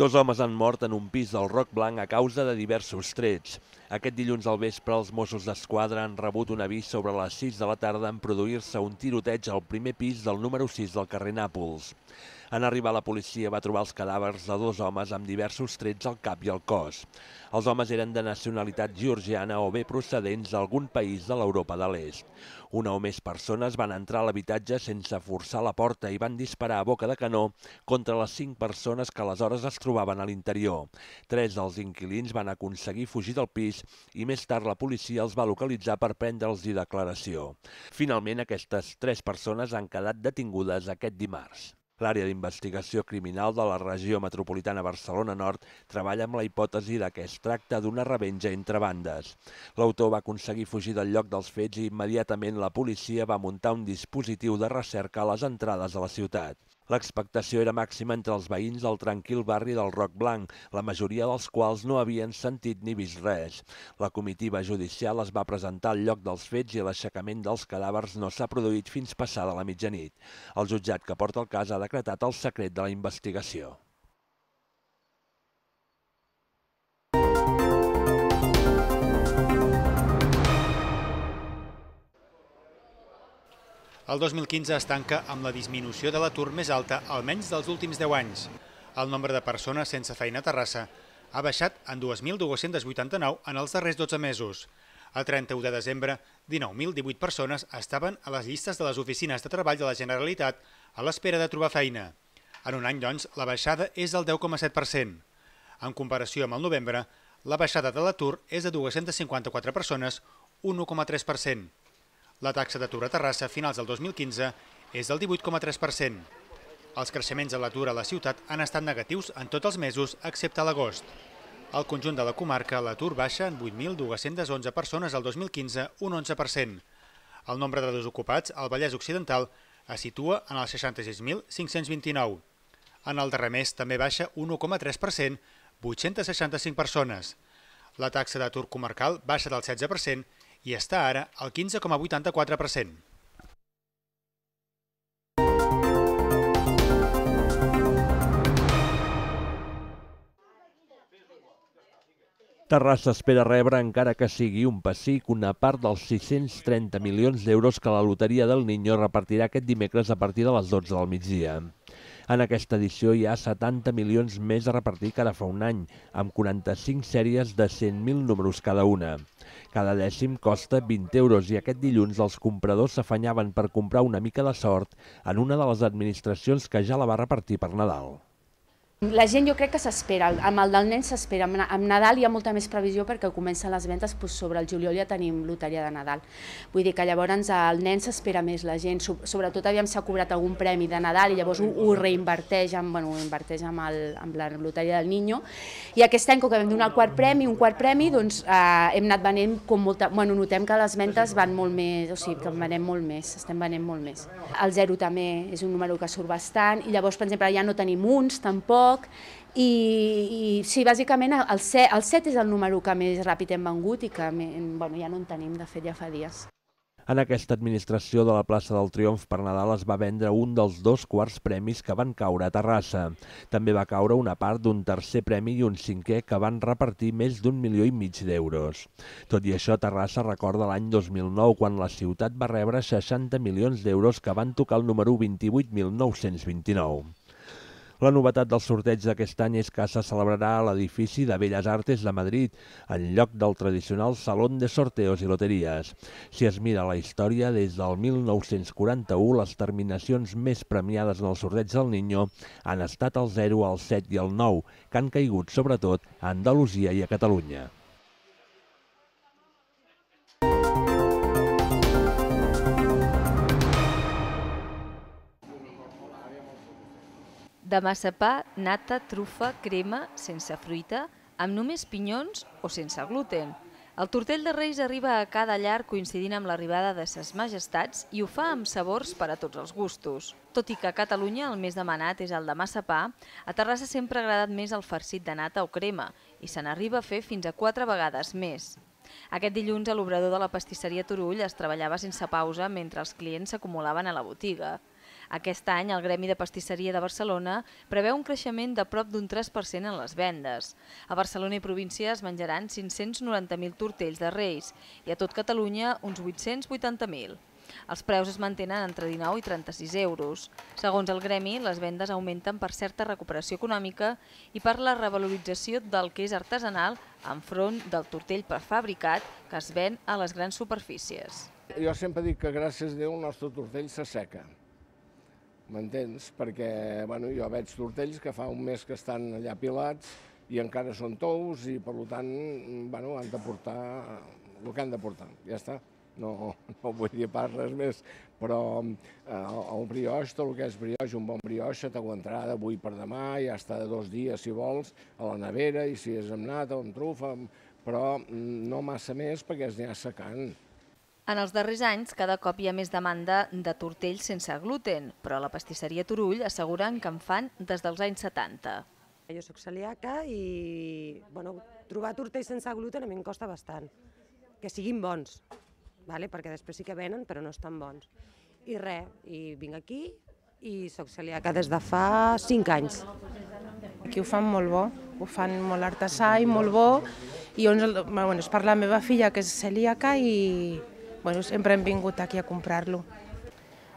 Dos homes han mort en un pis del Roc Blanc a causa de diversos trets. Aquest dilluns al vespre els Mossos d'Esquadra han rebut un avís sobre les 6 de la tarda en produir-se un tiroteig al primer pis del número 6 del carrer Nàpols. En arribar la policia va trobar els cadàvers de dos homes amb diversos trets al cap i al cos. Els homes eren de nacionalitat georgiana o bé procedents d'algun país de l'Europa de l'Est. Una o més persones van entrar a l'habitatge sense forçar la porta i van disparar a boca de canó contra les cinc persones que aleshores es trobaven a l'interior. Tres dels inquilins van aconseguir fugir del pis i més tard la policia els va localitzar per prendrels i declaració. Finalment, aquestes tres persones han quedat detingudes aquest dimarts. L'àrea d'investigació criminal de la regió metropolitana Barcelona Nord treballa amb la hipòtesi de que es tracta d'una revenja entre bandes. L'autor va aconseguir fugir del lloc dels fets i immediatament la policia va muntar un dispositiu de recerca a les entrades de la ciutat. L'expectació era màxima entre els veïns del tranquil barri del Roc Blanc, la majoria dels quals no havien sentit ni vist res. La comitiva judicial es va presentar al lloc dels fets i l'aixecament dels cadàvers no s'ha produït fins passada la mitjanit. El jutjat que porta el cas ha decretat el secret de la investigació. El 2015 es tanca amb la disminució de l'atur més alta almenys dels últims 10 anys. El nombre de persones sense feina a Terrassa ha baixat en 2.289 en els darrers 12 mesos. El 31 de desembre, 19.018 persones estaven a les llistes de les oficines de treball de la Generalitat a l'espera de trobar feina. En un any, doncs, la baixada és del 10,7%. En comparació amb el novembre, la baixada de l'atur és de 254 persones, un 1,3%. La taxa d'atur a Terrassa a finals del 2015 és del 18,3%. Els creixements de l'atur a la ciutat han estat negatius en tots els mesos, excepte l'agost. Al conjunt de la comarca, l'atur baixa en 8.211 persones el 2015, un 11%. El nombre de desocupats al Vallès Occidental es situa en els 66.529. En el darrer mes també baixa un 1,3%, 865 persones. La taxa d'atur comarcal baixa del 16%, i està ara al 15,84%. Terrassa espera rebre, encara que sigui un pessic, una part dels 630 milions d'euros que la Loteria del Niño repartirà aquest dimecres a partir de les 12 del migdia. En aquesta edició hi ha 70 milions més a repartir que ara fa un any, amb 45 sèries de 100.000 números cada una. Cada dècim costa 20 euros i aquest dilluns els compradors s'afanyaven per comprar una mica de sort en una de les administracions que ja la va repartir per Nadal. La gent jo crec que s'espera, amb el del nen s'espera, amb Nadal hi ha molta més previsió perquè comencen les ventes, doncs sobre el juliol ja tenim loteria de Nadal. Vull dir que llavors el nen s'espera més la gent, sobretot aviam s'ha cobrat algun premi de Nadal i llavors ho, ho reinverteix, amb, bueno, inverteix amb, el, amb la loteria del Niño. I aquest any, com que vam donar el quart premi, un quart premi, doncs eh, hem anat venent com molta... Bueno, notem que les ventes van molt més, o sigui, que venem molt més, estem venent molt més. El zero també és un número que surt bastant, i llavors, per exemple, ja no tenim uns, tampoc, poc, i, i sí, bàsicament el 7, el 7 és el número que més ràpid hem vengut i que bueno, ja no en tenim, de fet, ja fa dies. En aquesta administració de la plaça del Triomf per Nadal es va vendre un dels dos quarts premis que van caure a Terrassa. També va caure una part d'un tercer premi i un cinquè que van repartir més d'un milió i mig d'euros. Tot i això, Terrassa recorda l'any 2009 quan la ciutat va rebre 60 milions d'euros que van tocar el número 28.929. La novetat del sorteig d'aquest any és que se celebrarà a l'edifici de Belles Artes de Madrid, en lloc del tradicional Salón de Sorteos i Loteries. Si es mira la història, des del 1941 les terminacions més premiades en el sorteig del Niño han estat el 0, el 7 i el 9, que han caigut sobretot a Andalusia i a Catalunya. de massa pa, nata, trufa, crema, sense fruita, amb només pinyons o sense gluten. El tortell de Reis arriba a cada llar coincidint amb l'arribada de ses majestats i ho fa amb sabors per a tots els gustos. Tot i que a Catalunya el més demanat és el de massa pa, a Terrassa sempre ha agradat més el farcit de nata o crema i se n'arriba a fer fins a quatre vegades més. Aquest dilluns a l'obrador de la pastisseria Turull es treballava sense pausa mentre els clients s'acumulaven a la botiga. Aquest any, el Gremi de Pastisseria de Barcelona preveu un creixement de prop d'un 3% en les vendes. A Barcelona i província es menjaran 590.000 tortells de reis i a tot Catalunya uns 880.000. Els preus es mantenen entre 19 i 36 euros. Segons el gremi, les vendes augmenten per certa recuperació econòmica i per la revalorització del que és artesanal enfront del tortell prefabricat que es ven a les grans superfícies. Jo sempre dic que gràcies a Déu el nostre tortell s'asseca m'entens? Perquè bueno, jo veig tortells que fa un mes que estan allà pilats i encara són tous i per tant bueno, han de portar el que han de portar, ja està. No, no vull dir pas res més, però eh, el brioix, tot el que és brioix, un bon brioix se t'aguantarà d'avui per demà, ja està de dos dies si vols, a la nevera i si és amb nata o amb trufa, però mm, no massa més perquè es ha secant en els darrers anys, cada cop hi ha més demanda de tortells sense gluten, però la pastisseria Turull asseguren que en fan des dels anys 70. Jo sóc celíaca i bueno, trobar tortells sense gluten a mi em costa bastant, que siguin bons, vale? perquè després sí que venen però no estan bons. I res, i vinc aquí i sóc celíaca des de fa 5 anys. Aquí ho fan molt bo, ho fan molt artesà i molt bo, i on, bueno, és per la meva filla que és celíaca i, bueno, sempre hem vingut aquí a comprar-lo.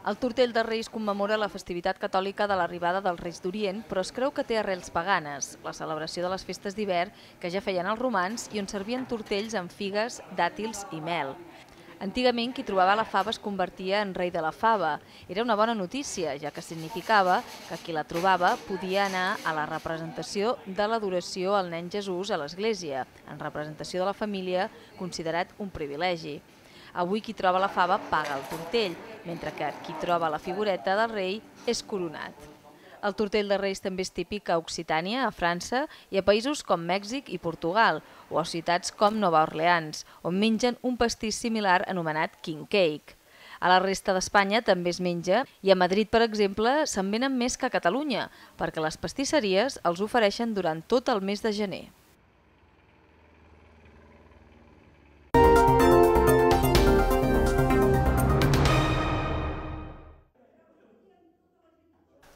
El Tortell de Reis commemora la festivitat catòlica de l'arribada dels Reis d'Orient, però es creu que té arrels paganes, la celebració de les festes d'hivern que ja feien els romans i on servien tortells amb figues, dàtils i mel. Antigament, qui trobava la fava es convertia en rei de la fava. Era una bona notícia, ja que significava que qui la trobava podia anar a la representació de l'adoració al nen Jesús a l'església, en representació de la família, considerat un privilegi. Avui qui troba la fava paga el tortell, mentre que qui troba la figureta del rei és coronat. El tortell de Reis també és típic a Occitània, a França i a països com Mèxic i Portugal, o a ciutats com Nova Orleans, on mengen un pastís similar anomenat king cake. A la resta d'Espanya també es menja i a Madrid, per exemple, se'n venen més que a Catalunya, perquè les pastisseries els ofereixen durant tot el mes de gener.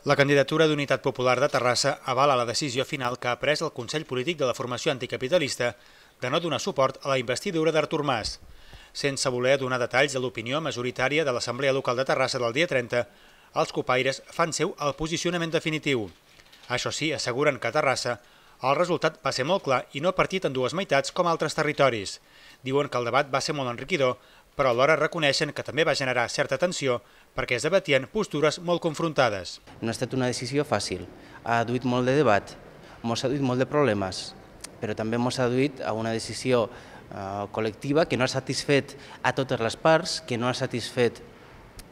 La candidatura d'Unitat Popular de Terrassa avala la decisió final que ha pres el Consell Polític de la Formació Anticapitalista de no donar suport a la investidura d'Artur Mas. Sense voler donar detalls de l'opinió majoritària de l'Assemblea Local de Terrassa del dia 30, els copaires fan seu el posicionament definitiu. Això sí, asseguren que a Terrassa el resultat va ser molt clar i no partit en dues meitats com altres territoris. Diuen que el debat va ser molt enriquidor, però alhora reconeixen que també va generar certa tensió perquè es debatien postures molt confrontades. No ha estat una decisió fàcil, ha duit molt de debat, ens ha duit molt de problemes, però també ens ha duit a una decisió eh, col·lectiva que no ha satisfet a totes les parts, que no ha satisfet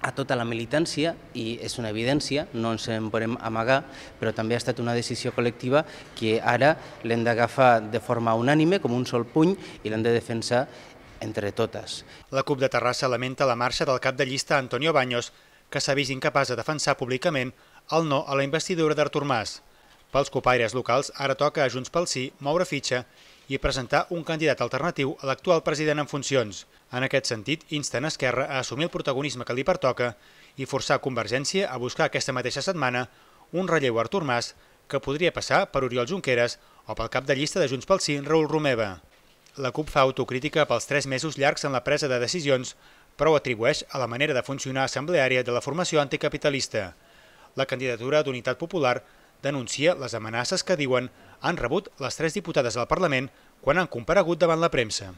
a tota la militància i és una evidència, no ens en podem amagar, però també ha estat una decisió col·lectiva que ara l'hem d'agafar de forma unànime, com un sol puny, i l'hem de defensar entre totes. La CUP de Terrassa lamenta la marxa del cap de llista Antonio Baños, que s'ha vist incapaç de defensar públicament el no a la investidura d'Artur Mas. Pels copaires locals, ara toca a Junts pel Sí moure fitxa i presentar un candidat alternatiu a l'actual president en funcions. En aquest sentit, insten Esquerra a assumir el protagonisme que li pertoca i forçar Convergència a buscar aquesta mateixa setmana un relleu a Artur Mas que podria passar per Oriol Junqueras o pel cap de llista de Junts pel Sí, Raül Romeva. La CUP fa autocrítica pels tres mesos llargs en la presa de decisions, però ho atribueix a la manera de funcionar assembleària de la formació anticapitalista. La candidatura d'Unitat Popular denuncia les amenaces que diuen han rebut les tres diputades del Parlament quan han comparegut davant la premsa.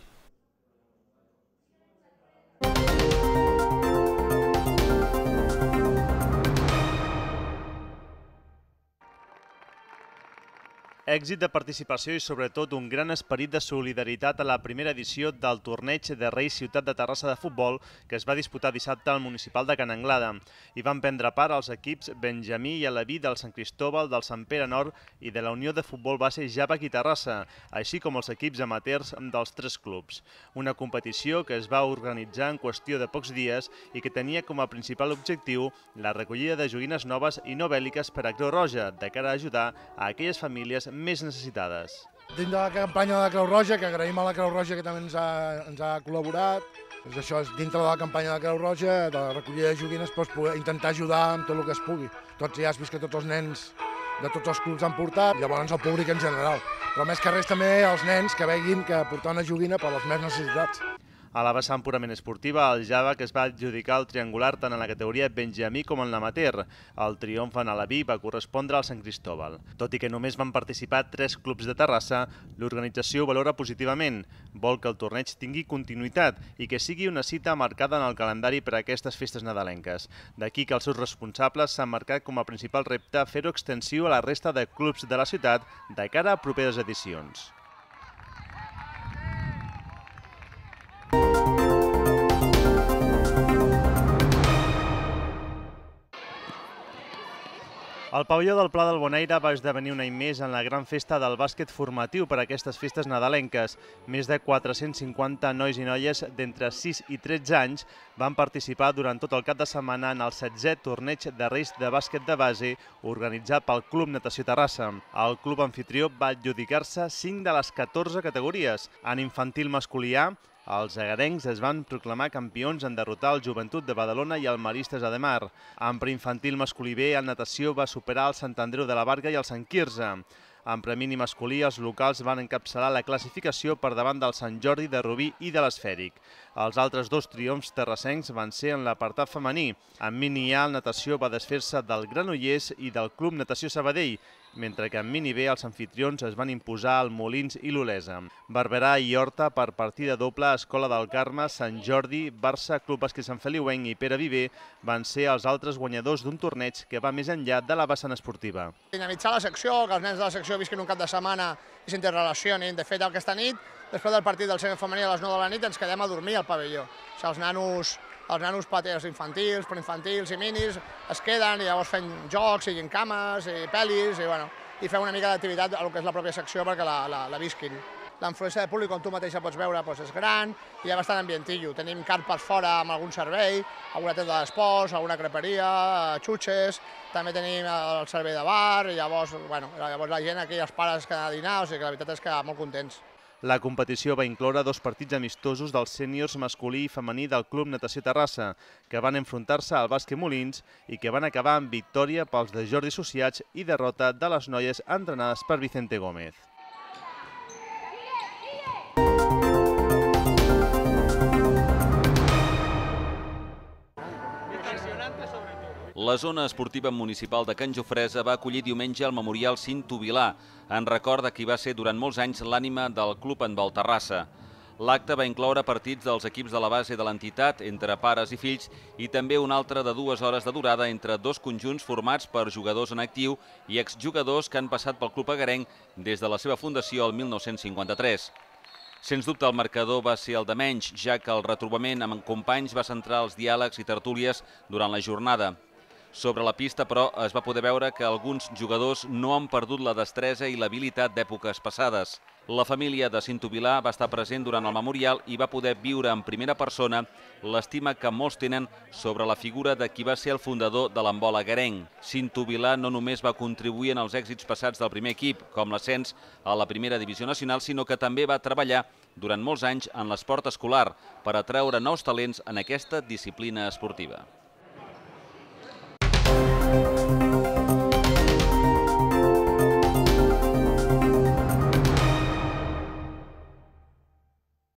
èxit de participació i sobretot un gran esperit de solidaritat a la primera edició del torneig de Reis Ciutat de Terrassa de Futbol que es va disputar dissabte al municipal de Can Anglada. Hi van prendre part els equips Benjamí i Alaví del Sant Cristóbal, del Sant Pere Nord i de la Unió de Futbol Base Jàbec i Terrassa, així com els equips amateurs dels tres clubs. Una competició que es va organitzar en qüestió de pocs dies i que tenia com a principal objectiu la recollida de joguines noves i no bèl·liques per a Creu Roja, de cara a ajudar a aquelles famílies més necessitades. Dins de la campanya de la Creu Roja, que agraïm a la Creu Roja que també ens ha, ens ha col·laborat, doncs això és dintre de la campanya de la Creu Roja, de la recollida de joguines, pots doncs poder intentar ajudar amb tot el que es pugui. Tots ja has vist que tots els nens de tots els clubs han portat, llavors el públic en general. Però més que res també els nens que veguin que portar una joguina per als més necessitats. A la vessant purament esportiva, el Java que es va adjudicar el triangular tant en la categoria Benjamí com en l'amater. El triomf en Alaví va correspondre al Sant Cristóbal. Tot i que només van participar tres clubs de Terrassa, l'organització ho valora positivament. Vol que el torneig tingui continuïtat i que sigui una cita marcada en el calendari per a aquestes festes nadalenques. D'aquí que els seus responsables s'han marcat com a principal repte fer-ho extensiu a la resta de clubs de la ciutat de cara a properes edicions. El pavelló del Pla del Bonaire va esdevenir un any més en la gran festa del bàsquet formatiu per a aquestes festes nadalenques. Més de 450 nois i noies d'entre 6 i 13 anys van participar durant tot el cap de setmana en el 16è torneig de reis de bàsquet de base organitzat pel Club Natació Terrassa. El club anfitrió va adjudicar-se 5 de les 14 categories. En infantil masculí els agarencs es van proclamar campions en derrotar el Joventut de Badalona i el Maristes de Mar. En preinfantil masculí B, el natació va superar el Sant Andreu de la Varga i el Sant Quirze. En premini masculí, els locals van encapçalar la classificació per davant del Sant Jordi de Rubí i de l'Esfèric. Els altres dos triomfs terrassencs van ser en l'apartat femení. En mini A, el natació va desfer-se del Granollers i del Club Natació Sabadell mentre que en mini B els anfitrions es van imposar al Molins i l'Olesa. Barberà i Horta per partida doble, Escola del Carme, Sant Jordi, Barça, Club Esquí Sant Feliuenc i Pere Viver van ser els altres guanyadors d'un torneig que va més enllà de la vessant esportiva. Dinamitzar la secció, que els nens de la secció visquin un cap de setmana i s'interrelacionin. De fet, el que aquesta nit, després del partit del semifemení a les 9 de la nit, ens quedem a dormir al pavelló. O sigui, els nanos els nanos pates infantils, preinfantils i minis es queden i llavors fem jocs i cames i pel·lis i, bueno, i fem una mica d'activitat a lo que és la pròpia secció perquè la, la, la visquin. L'influència de públic, com tu mateixa pots veure, doncs és gran, i hi ha bastant ambientillo. Tenim carpes fora amb algun servei, alguna tenda d'esports, alguna creperia, eh, xutxes, també tenim el servei de bar, i llavors, bueno, llavors la gent aquí, els pares que a dinar, o sigui que la veritat és que molt contents. La competició va incloure dos partits amistosos dels sèniors masculí i femení del Club Natació Terrassa, que van enfrontar-se al bàsquet Molins i que van acabar amb victòria pels de Jordi Sociats i derrota de les noies entrenades per Vicente Gómez. La zona esportiva municipal de Can Jofresa va acollir diumenge el memorial Cinto Vilà, en record de qui va ser durant molts anys l'ànima del club en Valterrassa. L'acte va incloure partits dels equips de la base de l'entitat entre pares i fills i també un altre de dues hores de durada entre dos conjunts formats per jugadors en actiu i exjugadors que han passat pel club agarenc des de la seva fundació el 1953. Sens dubte, el marcador va ser el de menys, ja que el retrobament amb companys va centrar els diàlegs i tertúlies durant la jornada sobre la pista, però es va poder veure que alguns jugadors no han perdut la destresa i l'habilitat d'èpoques passades. La família de Cinto Vilà va estar present durant el memorial i va poder viure en primera persona l'estima que molts tenen sobre la figura de qui va ser el fundador de l'embola Garenc. Cinto Vilà no només va contribuir en els èxits passats del primer equip, com l'ascens a la primera divisió nacional, sinó que també va treballar durant molts anys en l'esport escolar per atraure nous talents en aquesta disciplina esportiva.